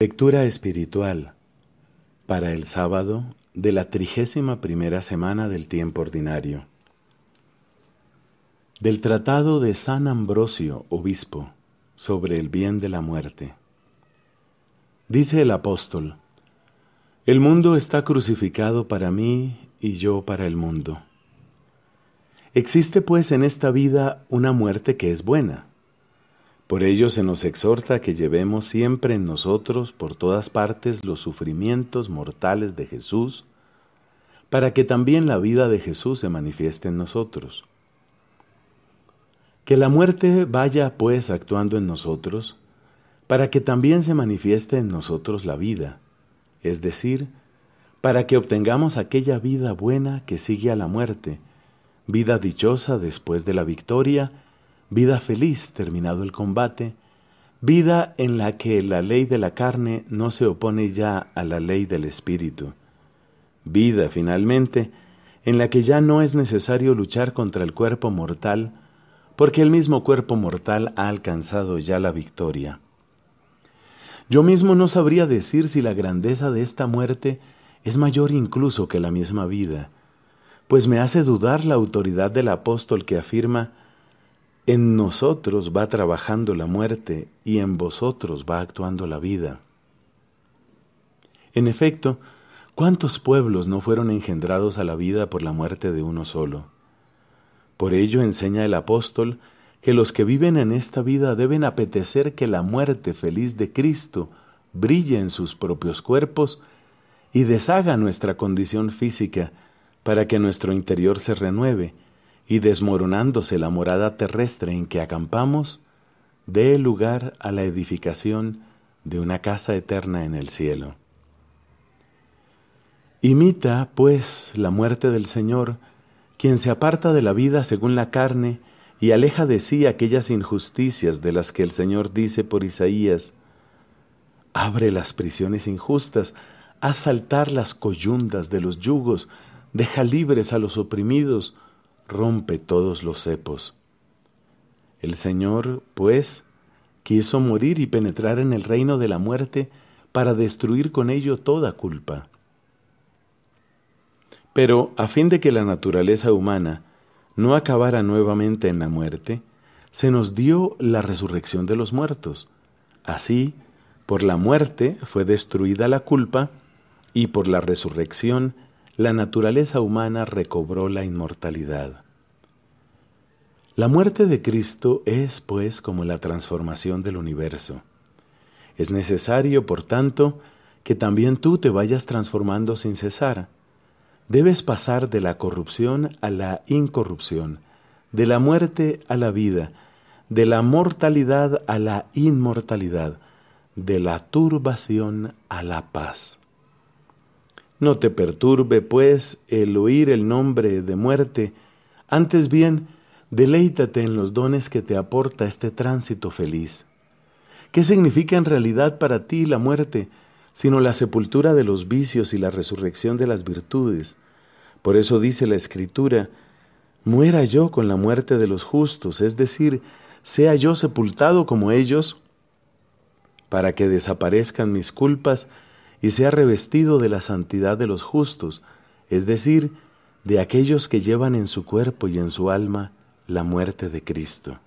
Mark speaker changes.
Speaker 1: Lectura espiritual para el sábado de la trigésima primera semana del tiempo ordinario. Del Tratado de San Ambrosio, obispo, sobre el bien de la muerte. Dice el apóstol, El mundo está crucificado para mí y yo para el mundo. Existe pues en esta vida una muerte que es buena por ello se nos exhorta que llevemos siempre en nosotros por todas partes los sufrimientos mortales de Jesús, para que también la vida de Jesús se manifieste en nosotros. Que la muerte vaya pues actuando en nosotros, para que también se manifieste en nosotros la vida, es decir, para que obtengamos aquella vida buena que sigue a la muerte, vida dichosa después de la victoria, vida feliz terminado el combate, vida en la que la ley de la carne no se opone ya a la ley del espíritu, vida finalmente en la que ya no es necesario luchar contra el cuerpo mortal, porque el mismo cuerpo mortal ha alcanzado ya la victoria. Yo mismo no sabría decir si la grandeza de esta muerte es mayor incluso que la misma vida, pues me hace dudar la autoridad del apóstol que afirma en nosotros va trabajando la muerte y en vosotros va actuando la vida. En efecto, ¿cuántos pueblos no fueron engendrados a la vida por la muerte de uno solo? Por ello enseña el apóstol que los que viven en esta vida deben apetecer que la muerte feliz de Cristo brille en sus propios cuerpos y deshaga nuestra condición física para que nuestro interior se renueve y desmoronándose la morada terrestre en que acampamos, dé lugar a la edificación de una casa eterna en el cielo. Imita, pues, la muerte del Señor, quien se aparta de la vida según la carne y aleja de sí aquellas injusticias de las que el Señor dice por Isaías. Abre las prisiones injustas, haz saltar las coyundas de los yugos, deja libres a los oprimidos, rompe todos los cepos. El Señor, pues, quiso morir y penetrar en el reino de la muerte para destruir con ello toda culpa. Pero a fin de que la naturaleza humana no acabara nuevamente en la muerte, se nos dio la resurrección de los muertos. Así, por la muerte fue destruida la culpa y por la resurrección la naturaleza humana recobró la inmortalidad. La muerte de Cristo es, pues, como la transformación del universo. Es necesario, por tanto, que también tú te vayas transformando sin cesar. Debes pasar de la corrupción a la incorrupción, de la muerte a la vida, de la mortalidad a la inmortalidad, de la turbación a la paz. No te perturbe, pues, el oír el nombre de muerte, antes bien, deleítate en los dones que te aporta este tránsito feliz. ¿Qué significa en realidad para ti la muerte, sino la sepultura de los vicios y la resurrección de las virtudes? Por eso dice la Escritura, muera yo con la muerte de los justos, es decir, sea yo sepultado como ellos, para que desaparezcan mis culpas y sea revestido de la santidad de los justos, es decir, de aquellos que llevan en su cuerpo y en su alma la muerte de Cristo.